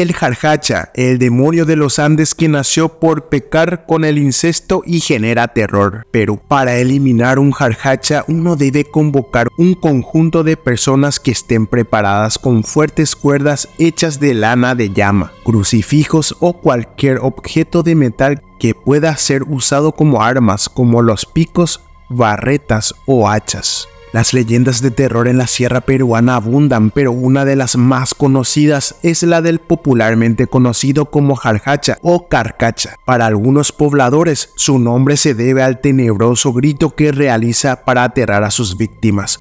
el Jarjacha, el demonio de los Andes que nació por pecar con el incesto y genera terror. Pero para eliminar un jarhacha uno debe convocar un conjunto de personas que estén preparadas con fuertes cuerdas hechas de lana de llama, crucifijos o cualquier objeto de metal que pueda ser usado como armas como los picos, barretas o hachas. Las leyendas de terror en la sierra peruana abundan, pero una de las más conocidas es la del popularmente conocido como jarjacha o carcacha. Para algunos pobladores, su nombre se debe al tenebroso grito que realiza para aterrar a sus víctimas.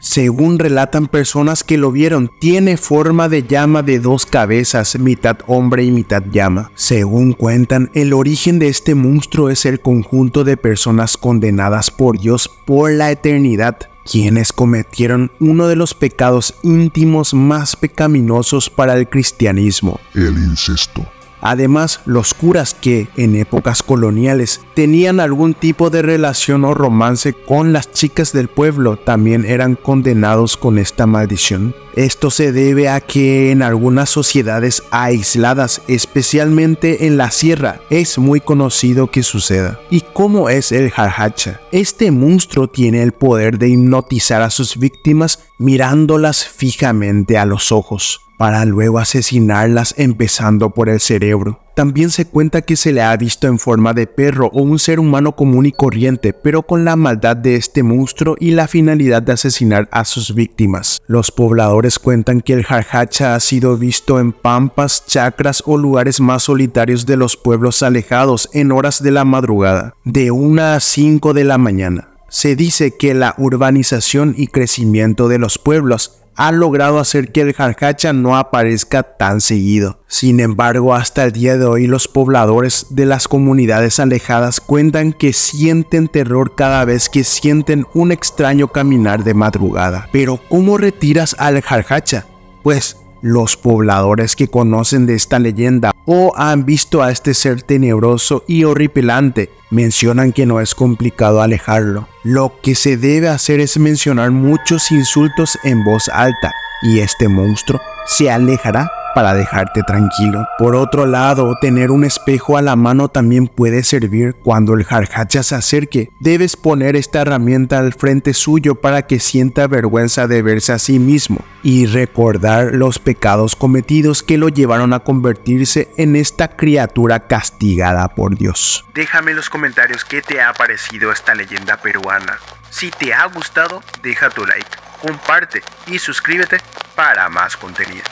Según relatan personas que lo vieron, tiene forma de llama de dos cabezas, mitad hombre y mitad llama. Según cuentan, el origen de este monstruo es el conjunto de personas condenadas por Dios por la eternidad, quienes cometieron uno de los pecados íntimos más pecaminosos para el cristianismo, el incesto. Además, los curas que, en épocas coloniales, tenían algún tipo de relación o romance con las chicas del pueblo también eran condenados con esta maldición. Esto se debe a que en algunas sociedades aisladas, especialmente en la sierra, es muy conocido que suceda. ¿Y cómo es el jarhacha? Este monstruo tiene el poder de hipnotizar a sus víctimas mirándolas fijamente a los ojos para luego asesinarlas empezando por el cerebro. También se cuenta que se le ha visto en forma de perro o un ser humano común y corriente, pero con la maldad de este monstruo y la finalidad de asesinar a sus víctimas. Los pobladores cuentan que el Jarhacha ha sido visto en pampas, chacras o lugares más solitarios de los pueblos alejados en horas de la madrugada, de 1 a 5 de la mañana. Se dice que la urbanización y crecimiento de los pueblos ha logrado hacer que el Jarhacha no aparezca tan seguido. Sin embargo, hasta el día de hoy los pobladores de las comunidades alejadas cuentan que sienten terror cada vez que sienten un extraño caminar de madrugada. Pero ¿cómo retiras al jarhacha? Pues los pobladores que conocen de esta leyenda o han visto a este ser tenebroso y horripilante mencionan que no es complicado alejarlo. Lo que se debe hacer es mencionar muchos insultos en voz alta y este monstruo se alejará para dejarte tranquilo. Por otro lado, tener un espejo a la mano también puede servir cuando el jarjacha se acerque. Debes poner esta herramienta al frente suyo para que sienta vergüenza de verse a sí mismo y recordar los pecados cometidos que lo llevaron a convertirse en esta criatura castigada por Dios. Déjame en los comentarios qué te ha parecido esta leyenda peruana. Si te ha gustado, deja tu like, comparte y suscríbete para más contenido.